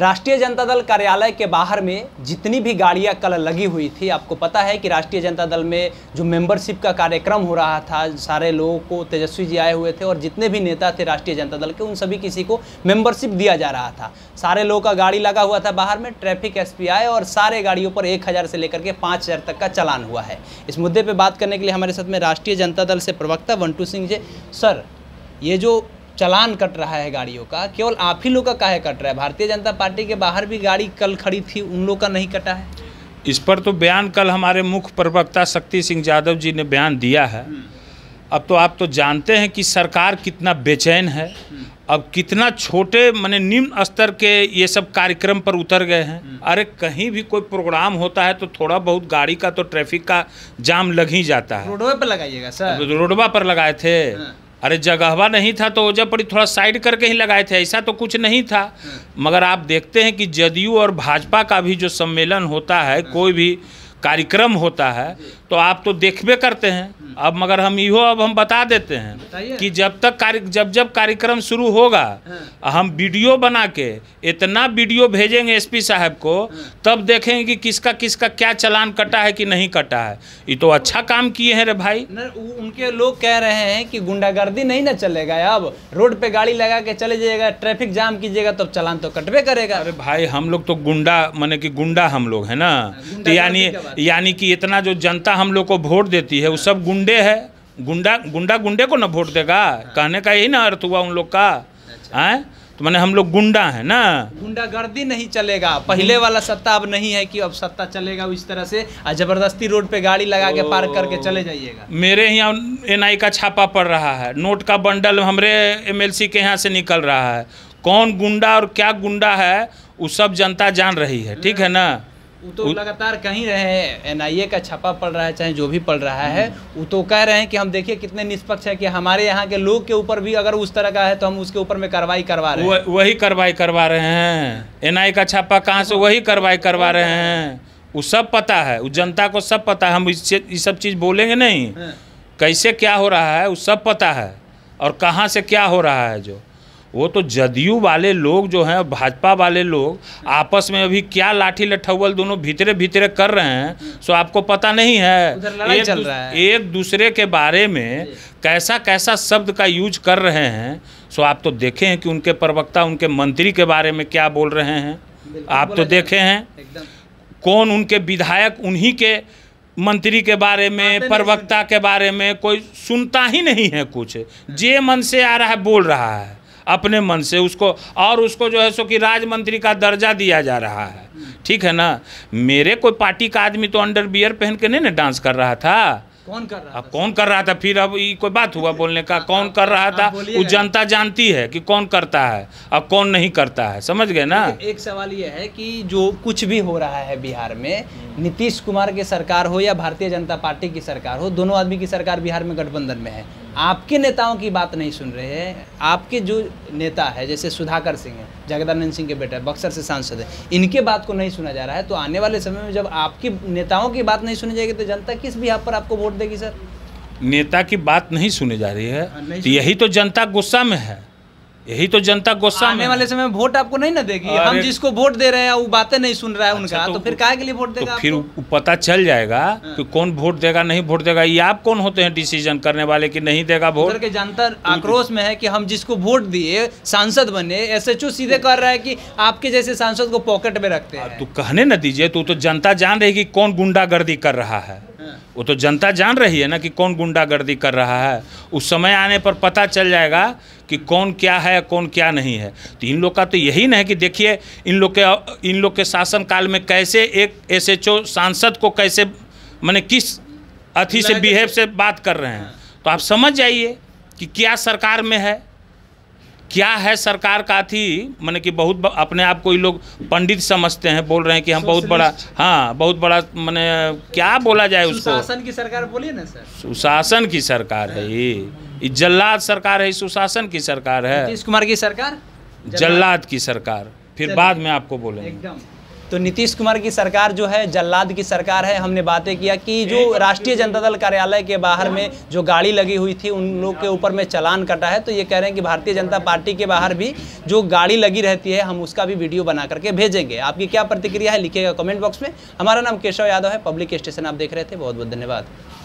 राष्ट्रीय जनता दल कार्यालय के बाहर में जितनी भी गाड़ियां कल लगी हुई थी आपको पता है कि राष्ट्रीय जनता दल में जो मेंबरशिप का कार्यक्रम हो रहा था सारे लोगों को तेजस्वी जी आए हुए थे और जितने भी नेता थे राष्ट्रीय जनता दल के उन सभी किसी को मेंबरशिप दिया जा रहा था सारे लोगों का गाड़ी लगा हुआ था बाहर में ट्रैफिक एस आए और सारे गाड़ियों पर एक से लेकर के पाँच तक का चलान हुआ है इस मुद्दे पर बात करने के लिए हमारे साथ में राष्ट्रीय जनता दल से प्रवक्ता वंटू सिंह जी सर ये जो चलान कट रहा है गाड़ियों का केवल आप ही लोग का काहे कट रहा है भारतीय जनता पार्टी के बाहर भी गाड़ी कल खड़ी थी उन लोग का नहीं कटा है इस पर तो बयान कल हमारे मुख्य प्रवक्ता शक्ति सिंह यादव जी ने बयान दिया है अब तो आप तो जानते हैं कि सरकार कितना बेचैन है अब कितना छोटे मैंने निम्न स्तर के ये सब कार्यक्रम पर उतर गए हैं अरे कहीं भी कोई प्रोग्राम होता है तो थोड़ा बहुत गाड़ी का तो ट्रैफिक का जाम लग ही जाता है रोडवा पर लगाइएगा सर रोडवा पर लगाए थे हाँ। अरे जगहवा नहीं था तो पड़ी थोड़ा साइड करके ही लगाए थे ऐसा तो कुछ नहीं था हाँ। मगर आप देखते हैं कि जदयू और भाजपा का भी जो सम्मेलन होता है हाँ। कोई भी कार्यक्रम होता है तो आप तो देखबे करते हैं अब मगर हम इो अब हम बता देते हैं कि जब तक कार्य जब जब कार्यक्रम शुरू होगा हाँ। हम वीडियो बना के इतना वीडियो भेजेंगे एसपी साहब को हाँ। तब देखेंगे कि किसका किसका क्या चलान कटा है कि नहीं कटा है ये तो अच्छा काम किए हैं रे भाई उनके लोग कह रहे हैं कि गुंडागर्दी नहीं ना चलेगा अब रोड पे गाड़ी लगा के चले जाइएगा ट्रैफिक जाम कीजिएगा तब चलान तो कटबे करेगा अरे भाई हम लोग तो गुंडा मैंने की गुंडा हम लोग है ना हाँ, तो यानी यानी कि इतना जो जनता हम लोग को वोट देती है वो हाँ। सब गुंडे है गुंडा गुंडा गुंडे को ना वोट देगा हाँ। कहने का यही ना अर्थ हुआ उन लोग का अच्छा। है हाँ? तो मैंने हम लोग गुंडा है ना गुंडागर्दी नहीं चलेगा पहले वाला सत्ता अब नहीं है कि अब सत्ता चलेगा इस तरह से और जबरदस्ती रोड पे गाड़ी लगा के पार्क करके चले जाइएगा मेरे यहाँ एनआई का छापा पड़ रहा है नोट का बंडल हमारे एमएलसी के यहाँ से निकल रहा है कौन गुंडा और क्या गुंडा है वो सब जनता जान रही है ठीक है ना वो तो लगातार कहीं रहे हैं ए का छपा पड़ रहा है चाहे जो भी पड़ रहा है वो हम्म। तो कह रहे हैं कि हम देखिए कितने निष्पक्ष है कि हमारे यहाँ के लोग के ऊपर भी अगर उस तरह का है तो हम उसके ऊपर में कार्रवाई करवा रहे हैं वही कार्रवाई करवा रहे हैं एनआईए का छापा कहाँ से वही कार्रवाई करवा रहे हैं वो सब पता है उस जनता को सब पता है हम इस सब चीज़ बोलेंगे नहीं हाँ। कैसे क्या हो रहा है वो सब पता है और कहाँ से क्या हो रहा है जो वो तो जदयू वाले लोग जो हैं भाजपा वाले लोग आपस में अभी क्या लाठी लठौल दोनों भीतरे भीतरे कर रहे हैं सो आपको पता नहीं है एक, चल रहा है एक दूसरे के बारे में कैसा कैसा शब्द का यूज कर रहे हैं सो आप तो देखे हैं कि उनके प्रवक्ता उनके मंत्री के बारे में क्या बोल रहे हैं आप तो देखे हैं कौन उनके विधायक उन्हीं के मंत्री के बारे में प्रवक्ता के बारे में कोई सुनता ही नहीं है कुछ जे मन से आ रहा है बोल रहा है अपने मन से उसको और उसको जो है सो कि राज्य मंत्री का दर्जा दिया जा रहा है ठीक है ना मेरे कोई पार्टी का आदमी तो अंडर बियर पहन के नहीं ना डांस कर रहा था कौन कर रहा अब कौन कर रहा था फिर अब ये कोई बात हुआ बोलने का कौन कर रहा था वो जनता जानती है कि कौन करता है अब कौन नहीं करता है समझ गए ना एक सवाल ये है कि जो कुछ भी हो रहा है बिहार में नीतीश कुमार की सरकार हो या भारतीय जनता पार्टी की सरकार हो दोनों आदमी की सरकार बिहार में गठबंधन में है आपके नेताओं की बात नहीं सुन रहे हैं आपके जो नेता है जैसे सुधाकर सिंह है जगदानंद सिंह के बेटे हैं बक्सर से सांसद है इनके बात को नहीं सुना जा रहा है तो आने वाले समय में जब आपकी नेताओं की बात नहीं सुनी जाएगी तो जनता किस भी आप पर आपको वोट देगी सर नेता की बात नहीं सुनी जा रही है हाँ, तो यही तो जनता गुस्सा में है यही तो जनता गुस्सा आने वाले समय वोट आपको नहीं ना देगी हम जिसको वोट दे रहे हैं वो बातें नहीं सुन रहा है अच्छा, उनका तो, तो फिर काय के लिए वोट तो देगा फिर पता चल जाएगा हाँ। कि कौन वोट देगा नहीं वोट देगा ये आप कौन होते हैं डिसीजन करने वाले कि नहीं देगा वोट के जनता आक्रोश में है कि हम जिसको वोट दिए सांसद बने एस सीधे कर रहा है कि आपके जैसे सांसद को पॉकेट में रखते हाँ, हैं तो कहने ना दीजिए तो, तो जनता जान रही कि कौन गुंडागर्दी कर रहा है हाँ। वो तो जनता जान रही है ना कि कौन गुंडागर्दी कर रहा है उस समय आने पर पता चल जाएगा कि कौन क्या है कौन क्या नहीं है तो इन लोग का तो यही ना है कि देखिए इन लोग के इन लोग के शासनकाल में कैसे एक एसएचओ सांसद को कैसे मैंने किस अथी से बिहेव से बात कर रहे हैं हाँ। तो आप समझ जाइए कि क्या सरकार में है क्या है सरकार का थी मैंने कि बहुत अपने आप को ये लोग पंडित समझते हैं बोल रहे हैं कि हम बहुत बड़ा हाँ बहुत बड़ा मैंने क्या बोला जाए उसको सुशासन की सरकार बोलिए ना सर सुशासन की सरकार है ये जल्लाद सरकार है सुशासन की सरकार है नीतीश कुमार की सरकार जल्लाद की सरकार फिर बाद में आपको बोलेंगे तो नीतीश कुमार की सरकार जो है जल्लाद की सरकार है हमने बातें किया कि जो राष्ट्रीय जनता दल कार्यालय के बाहर में जो गाड़ी लगी हुई थी उन लोग के ऊपर में चलान कटा है तो ये कह रहे हैं कि भारतीय जनता पार्टी के बाहर भी जो गाड़ी लगी रहती है हम उसका भी वीडियो बना करके भेजेंगे आपकी क्या प्रतिक्रिया है लिखिएगा कमेंट बॉक्स में हमारा नाम केशव यादव है पब्लिक स्टेशन आप देख रहे थे बहुत बहुत धन्यवाद